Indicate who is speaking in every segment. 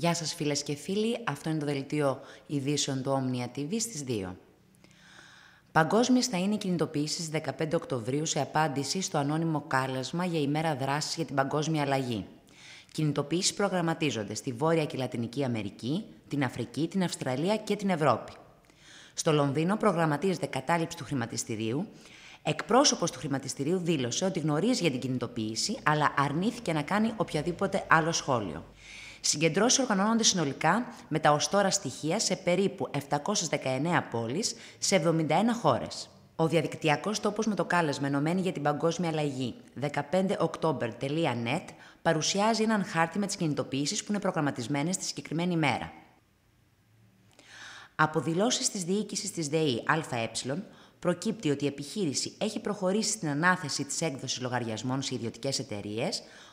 Speaker 1: Γεια σας φίλες και φίλοι, αυτό είναι το δελτίο ειδήσεων του Omnia TV στις 2. Παγκόσμιες θα είναι οι κινητοποιήσεις 15 Οκτωβρίου σε απάντηση στο ανώνυμο κάλεσμα για ημέρα δράσης για την παγκόσμια αλλαγή. Κινητοποιήσεις προγραμματίζονται στη Βόρεια και Λατινική Αμερική, την Αφρική, την Αυστραλία και την Ευρώπη. Στο Λονδίνο προγραμματίζεται κατάληψη του χρηματιστηρίου. Εκπρόσωπος του χρηματιστηρίου δήλωσε ότι γνωρίζει για την κινητοποίηση, αλλά αρνήθηκε να κάνει οποιαδήποτε άλλο σχόλιο. Συγκεντρώσεις οργανώνονται συνολικά με τα ω στοιχεία σε περίπου 719 πόλεις σε 71 χώρες. Ο διαδικτυακός τόπος με το κάλεσμα ενωμένη για την παγκόσμια αλλαγή 15october.net παρουσιάζει έναν χάρτη με τις κινητοποιήσεις που είναι προγραμματισμένες τη συγκεκριμένη μέρα. Από δηλώσεις της διοίκησης της ΔΕΗ ΑΕ, προκύπτει ότι η επιχείρηση έχει προχωρήσει στην ανάθεση της έκδοσης λογαριασμών σε ιδιωτικές εταιρείες,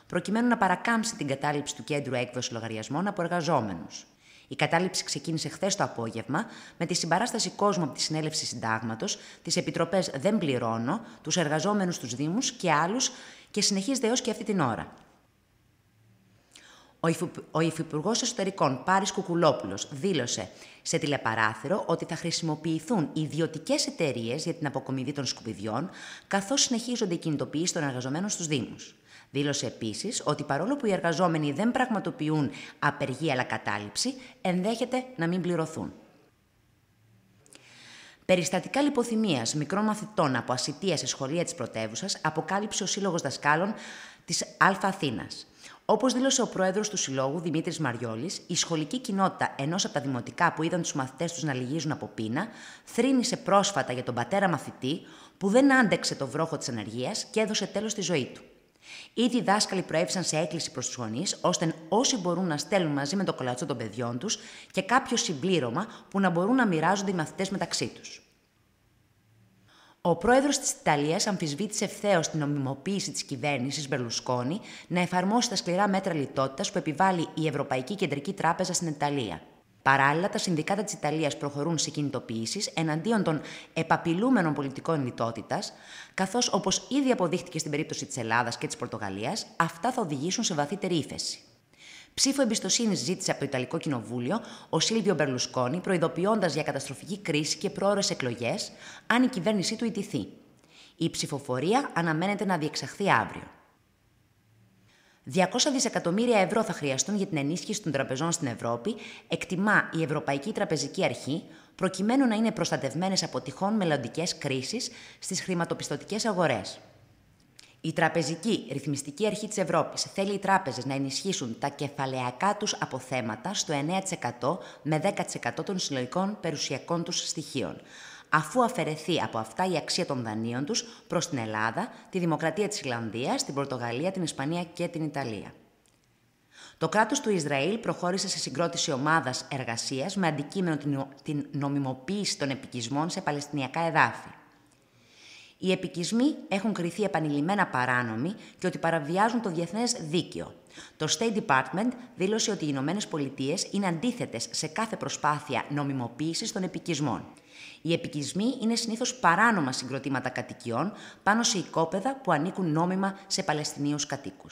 Speaker 1: προκειμένου να παρακάμψει την κατάληψη του κέντρου έκδοσης λογαριασμών από εργαζόμενους. Η κατάληψη ξεκίνησε χθες το απόγευμα με τη συμπαράσταση κόσμου από τη Συνέλευση Συντάγματος, τις επιτροπές Δεν Πληρώνω, τους εργαζόμενους του Δήμους και άλλους και συνεχίζεται έως και αυτή την ώρα. Ο Υφυπουργός Εσωτερικών Πάρης Κουκουλόπουλος δήλωσε σε τηλεπαράθυρο ότι θα χρησιμοποιηθούν ιδιωτικές εταιρείες για την αποκομιδή των σκουπιδιών, καθώς συνεχίζονται οι κινητοποιήσεις των εργαζομένων στους Δήμους. Δήλωσε επίσης ότι παρόλο που οι εργαζόμενοι δεν πραγματοποιούν απεργία αλλά κατάληψη, ενδέχεται να μην πληρωθούν. Περιστατικά λιποθυμίας μικρών μαθητών από ασυτεία σε σχολεία της πρωτεύουσας αποκάλυψε ο Σύλλογος Δασκάλων της Αλφα Αθήνας. Όπως δήλωσε ο πρόεδρος του Συλλόγου, Δημήτρης Μαριόλης, η σχολική κοινότητα ενός από τα δημοτικά που είδαν τους μαθητές τους να λυγίζουν από πείνα, θρύνησε πρόσφατα για τον πατέρα μαθητή που δεν άντεξε το βρόχο της ανεργίας και έδωσε τέλος στη ζωή του. Ήδη οι δάσκαλοι προέβησαν σε έκκληση προς τους γονείς, ώστε όσοι μπορούν να στέλνουν μαζί με το κολατσό των παιδιών τους και κάποιο συμπλήρωμα που να μπορούν να μοιράζονται οι μαθητές μεταξύ τους. Ο πρόεδρος της Ιταλίας αμφισβήτησε ευθέως την νομιμοποίηση της κυβέρνησης Μπερλουσκόνη να εφαρμόσει τα σκληρά μέτρα λιτότητας που επιβάλλει η Ευρωπαϊκή Κεντρική Τράπεζα στην Ιταλία. Παράλληλα, τα συνδικάτα της Ιταλίας προχωρούν σε κινητοποιήσεις εναντίον των επαπειλούμενων πολιτικών λιτότητας, καθώς όπως ήδη αποδείχτηκε στην περίπτωση της Ελλάδας και της Πορτογαλίας, αυτά θα οδηγήσουν σε βαθύτερη ύφεση. Ψήφο εμπιστοσύνης ζήτησε από το Ιταλικό Κοινοβούλιο ο Σίλβιο Μπερλουσκόνη, προειδοποιώντας για καταστροφική κρίση και πρόορε εκλογές, αν η κυβέρνησή του ιτηθεί. Η ψηφοφορία αναμένεται να διεξαχθεί αύριο. 200 δισεκατομμύρια ευρώ θα χρειαστούν για την ενίσχυση των τραπεζών στην Ευρώπη, εκτιμά η Ευρωπαϊκή Τραπεζική Αρχή, προκειμένου να είναι προστατευμένες από τυχόν μελλοντικές κρίσεις στις χρηματοπιστωτικές αγορές. Η Τραπεζική Ρυθμιστική Αρχή της Ευρώπης θέλει οι τράπεζες να ενισχύσουν τα κεφαλαιακά τους αποθέματα στο 9% με 10% των συλλογικών περιουσιακών τους στοιχείων αφού αφαιρεθεί από αυτά η αξία των δανείων τους προς την Ελλάδα, τη Δημοκρατία της Ιλλανδίας, την Πορτογαλία, την Ισπανία και την Ιταλία. Το κράτος του Ισραήλ προχώρησε σε συγκρότηση ομάδας εργασίας με αντικείμενο την νομιμοποίηση των επικισμών σε παλαιστινιακά εδάφη. Οι επικισμοί έχουν κριθεί επανειλημμένα παράνομοι και ότι παραβιάζουν το διεθνές δίκαιο. Το State Department δήλωσε ότι οι Ηνωμένες Πολιτείες είναι αντίθετες σε κάθε προσπάθεια νομιμοποίησης των επικισμών. Οι επικισμοί είναι συνήθως παράνομα συγκροτήματα κατοικιών πάνω σε οικόπεδα που ανήκουν νόμιμα σε Παλαιστινίους κατοίκους.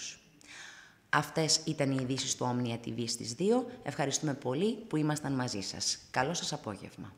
Speaker 1: Αυτές ήταν οι ειδήσεις του Omnia TV στις 2. Ευχαριστούμε πολύ που ήμασταν μαζί σας. Καλό σας απόγευμα.